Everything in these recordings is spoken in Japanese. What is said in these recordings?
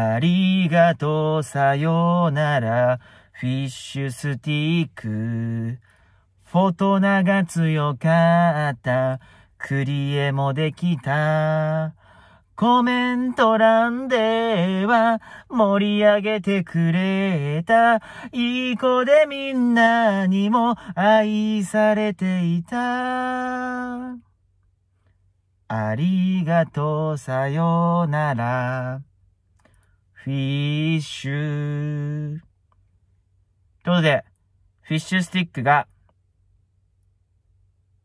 ありがとうさよならフィッシュスティックフォトナが強かったクリエもできたコメント欄では盛り上げてくれた。いい子でみんなにも愛されていた。ありがとうさようなら。フィッシュ。ということで、フィッシュスティックが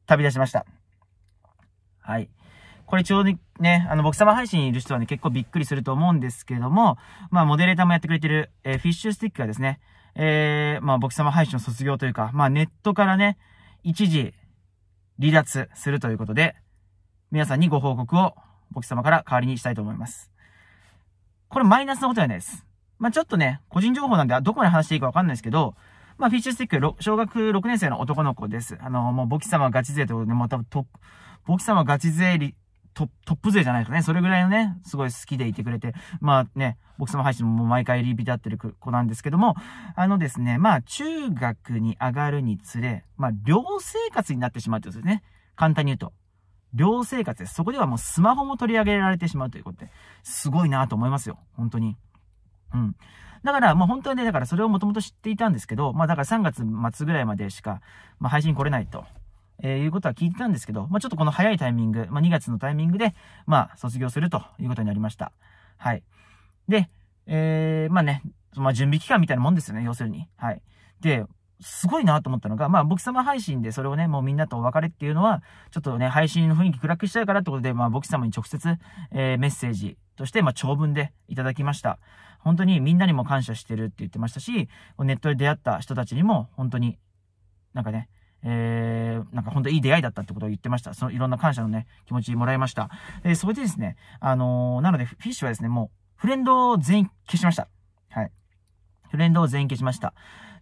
旅立ちました。はい。これちょうどね、あの、僕様配信にいる人はね、結構びっくりすると思うんですけども、まあ、モデレーターもやってくれてる、えー、フィッシュスティックがですね、えー、まあ、僕様配信の卒業というか、まあ、ネットからね、一時、離脱するということで、皆さんにご報告を僕様から代わりにしたいと思います。これマイナスのことではないです。まあ、ちょっとね、個人情報なんでどこまで話していいかわかんないですけど、まあ、フィッシュスティック、小学6年生の男の子です。あの、もう、ボキ様ガチ勢ということで、また、トップ、ボキ様ガチ勢トップ勢じゃないですかね。それぐらいのね、すごい好きでいてくれて、まあね、僕様配信も毎回リピ立ってる子なんですけども、あのですね、まあ中学に上がるにつれ、まあ寮生活になってしまうってことですね。簡単に言うと。寮生活です。そこではもうスマホも取り上げられてしまうということで、すごいなと思いますよ。本当に。うん。だから、まあ本当はね、だからそれをもともと知っていたんですけど、まあだから3月末ぐらいまでしか、まあ配信来れないと。えー、いうことは聞いてたんですけど、まあ、ちょっとこの早いタイミング、まあ、2月のタイミングで、まあ、卒業するということになりました。はい。で、えー、まあね、まあ、準備期間みたいなもんですよね、要するに。はい。で、すごいなと思ったのが、まあ、僕様配信でそれをね、もうみんなとお別れっていうのは、ちょっとね、配信の雰囲気暗くしたいからってことで、まあ、僕様に直接、えー、メッセージとして、まあ、長文でいただきました。本当にみんなにも感謝してるって言ってましたし、ネットで出会った人たちにも、本当に、なんかね、えー、なんか本当いい出会いだったってことを言ってました。そのいろんな感謝のね、気持ちもらいました。えそれでですね、あのー、なのでフィッシュはですね、もうフレンドを全員消しました。はい。フレンドを全員消しました。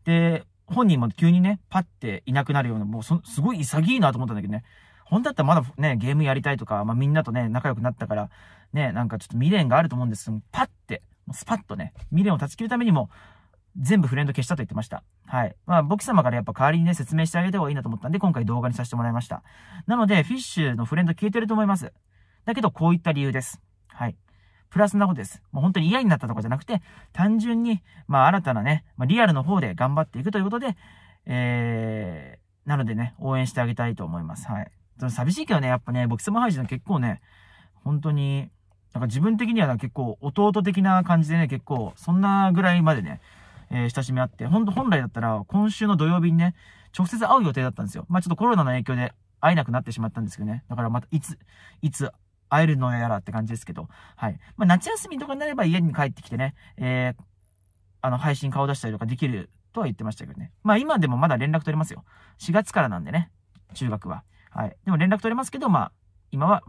で、本人も急にね、パッていなくなるような、もうすごい潔いなと思ったんだけどね。本当だったらまだね、ゲームやりたいとか、まあ、みんなとね、仲良くなったから、ね、なんかちょっと未練があると思うんですけどパッて、スパッとね、未練を断ち切るためにも、全部フレンド消したと言ってました。はい。まあ、僕様からやっぱ代わりにね、説明してあげた方がいいなと思ったんで、今回動画にさせてもらいました。なので、フィッシュのフレンド消えてると思います。だけど、こういった理由です。はい。プラスなことです。もう本当に嫌になったとかじゃなくて、単純に、まあ新たなね、まあ、リアルの方で頑張っていくということで、えー、なのでね、応援してあげたいと思います。はい。寂しいけどね、やっぱね、僕様配信の結構ね、本当に、なんか自分的には結構弟的な感じでね、結構、そんなぐらいまでね、えー、親しみあって、ほんと本来だったら今週の土曜日にね、直接会う予定だったんですよ。まあちょっとコロナの影響で会えなくなってしまったんですけどね。だからまたいつ、いつ会えるのやらって感じですけど、はい。まあ、夏休みとかになれば家に帰ってきてね、えー、あの、配信顔出したりとかできるとは言ってましたけどね。まあ、今でもまだ連絡取れますよ。4月からなんでね、中学は。はい。でも連絡取れますけど、まあ、今は、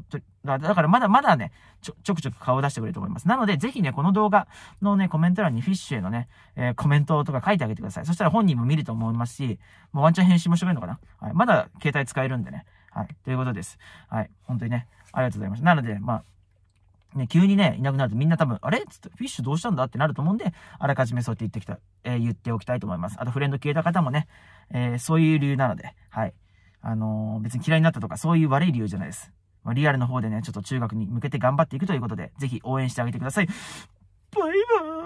だからまだまだね、ちょ、ちょくちょく顔を出してくれると思います。なので、ぜひね、この動画のね、コメント欄にフィッシュへのね、えー、コメントとか書いてあげてください。そしたら本人も見ると思いますし、もうワンチャン返信もしてくれるのかなはい。まだ携帯使えるんでね。はい。ということです。はい。本当にね、ありがとうございました。なので、まあ、ね、急にね、いなくなるとみんな多分、あれつって、フィッシュどうしたんだってなると思うんで、あらかじめそうやって言ってきた、えー、言っておきたいと思います。あと、フレンド消えた方もね、えー、そういう理由なので、はい。あのー、別に嫌いになったとか、そういう悪い理由じゃないです。まあ、リアルの方でね、ちょっと中学に向けて頑張っていくということで、ぜひ応援してあげてください。バイバーイ